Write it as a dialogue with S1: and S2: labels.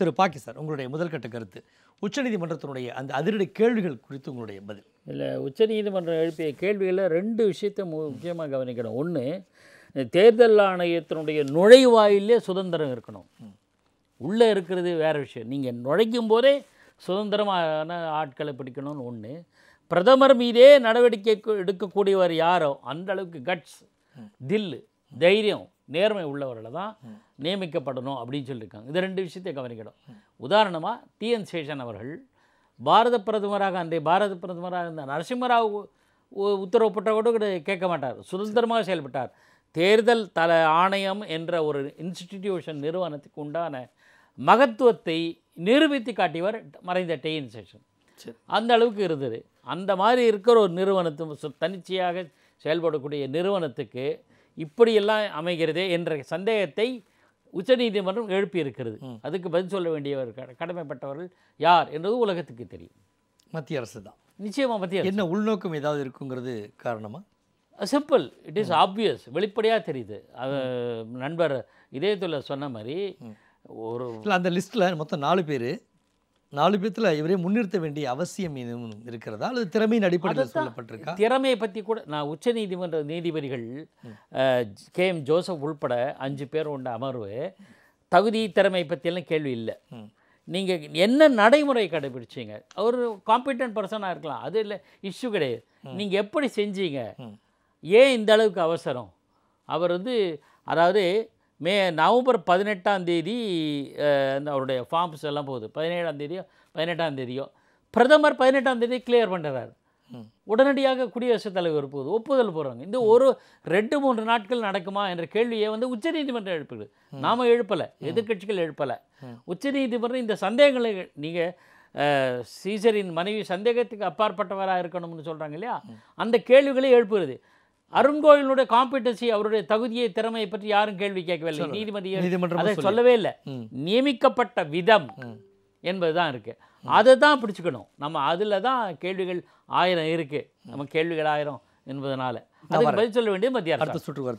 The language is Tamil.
S1: திரு பாக்கி சார் உங்களுடைய முதல் கட்ட கருத்து உச்சநீதிமன்றத்தினுடைய அந்த அதிரடி கேள்விகள் குறித்து உங்களுடைய பதில்
S2: இல்லை உச்சநீதிமன்றம் எழுப்பிய கேள்விகளில் ரெண்டு விஷயத்தை முக்கியமாக கவனிக்கணும் ஒன்று தேர்தல் ஆணையத்தினுடைய நுழைவாயிலே சுதந்திரம் இருக்கணும் உள்ளே இருக்கிறது வேறு விஷயம் நீங்கள் நுழைக்கும் போதே சுதந்திரமான ஆட்களை பிடிக்கணும்னு ஒன்று பிரதமர் மீதே நடவடிக்கை எடுக்கக்கூடியவர் யாரோ அந்த அளவுக்கு கட்ஸ் தில்லு தைரியம் நேர்மை உள்ளவர்களை தான் நியமிக்கப்படணும் அப்படின்னு சொல்லியிருக்காங்க இது ரெண்டு விஷயத்தையும் கவனிக்கணும் உதாரணமாக டிஎன் சேஷன் அவர்கள் பாரத பிரதமராக அன்றைய பாரத பிரதமராக இருந்த நரசிம்மராவ் உத்தரவு போட்டால் கூட கேட்க மாட்டார் சுதந்திரமாக செயல்பட்டார் தேர்தல் தல ஆணையம் என்ற ஒரு இன்ஸ்டிடியூஷன் நிறுவனத்துக்கு உண்டான மகத்துவத்தை நிரூபித்து காட்டியவர் மறைந்த டெயின் சேஷன் அந்த அளவுக்கு இருந்தது அந்த மாதிரி இருக்கிற ஒரு நிறுவனத்து தன்னிச்சையாக செயல்படக்கூடிய நிறுவனத்துக்கு இப்படியெல்லாம் அமைகிறதே என்ற சந்தேகத்தை உச்சநீதிமன்றம் எழுப்பியிருக்கிறது அதுக்கு பதில் சொல்ல வேண்டியவர் கடமைப்பட்டவர்கள் யார் என்பது உலகத்துக்கு தெரியும் மத்திய அரசு தான் நிச்சயமாக மத்திய
S1: என்ன உள்நோக்கம் ஏதாவது இருக்குங்கிறது காரணமாக
S2: சிம்பிள் இட் இஸ் ஆப்வியஸ் வெளிப்படையாக தெரியுது அது நண்பர் இதயத்தில் சொன்ன மாதிரி ஒரு
S1: அந்த லிஸ்ட்டில் மொத்தம் நாலு பேர் நாலு பேத்துல இவரே முன்னிறுத்த வேண்டிய அவசியம் எதுவும் இருக்கிறதா அல்லது திறமையின் அடிப்படையில் சொல்லப்பட்டிருக்கா திறமையை பற்றி கூட நான் உச்ச நீதிமன்ற நீதிபதிகள்
S2: கே எம் ஜோசப் உள்பட அஞ்சு பேர் உண்ட அமர்வு தகுதி திறமை பற்றியெல்லாம் கேள்வி இல்லை நீங்கள் என்ன நடைமுறை கடைபிடிச்சிங்க அவர் காம்பிட்டன்ட் பர்சனாக இருக்கலாம் அது இல்லை இஷ்யூ கிடையாது நீங்கள் எப்படி செஞ்சீங்க ஏன் இந்த அளவுக்கு அவசரம் அவர் வந்து அதாவது மே நவம்பர் பதினெட்டாம் தேதி அவருடைய ஃபார்ம்ஸ் எல்லாம் போகுது பதினேழாம் தேதியோ பதினெட்டாம் தேதியோ பிரதமர் பதினெட்டாம் தேதி கிளியர் பண்ணுறாரு உடனடியாக குடியரசுத் தலைவர் போகுது ஒப்புதல் போடுறாங்க இந்த ஒரு ரெண்டு மூன்று நாட்கள் நடக்குமா என்ற கேள்வியை வந்து உச்சநீதிமன்றம் எழுப்புது நாம் எழுப்பலை எதிர்கட்சிகள் எழுப்பலை உச்சநீதிமன்றம் இந்த சந்தேகங்களை நீங்கள் சீசரின் மனைவி சந்தேகத்துக்கு அப்பாற்பட்டவராக இருக்கணும்னு சொல்கிறாங்க இல்லையா அந்த கேள்விகளை எழுப்புகிறது அருண்கோயிலுடைய காம்பிடன்சி அவருடைய தகுதியை திறமையை பற்றி யாரும் கேள்வி கேட்கவில்லை நீதிமன்றம் அதை சொல்லவே இல்லை நியமிக்கப்பட்ட விதம் என்பது தான் இருக்குது அதை தான் பிடிச்சிக்கணும் நம்ம அதில் தான் கேள்விகள் ஆயிரம் இருக்குது நம்ம கேள்விகள் ஆயிரம் என்பதனால அதுக்கு பதில் சொல்ல வேண்டிய மத்திய அரசு
S1: சுற்று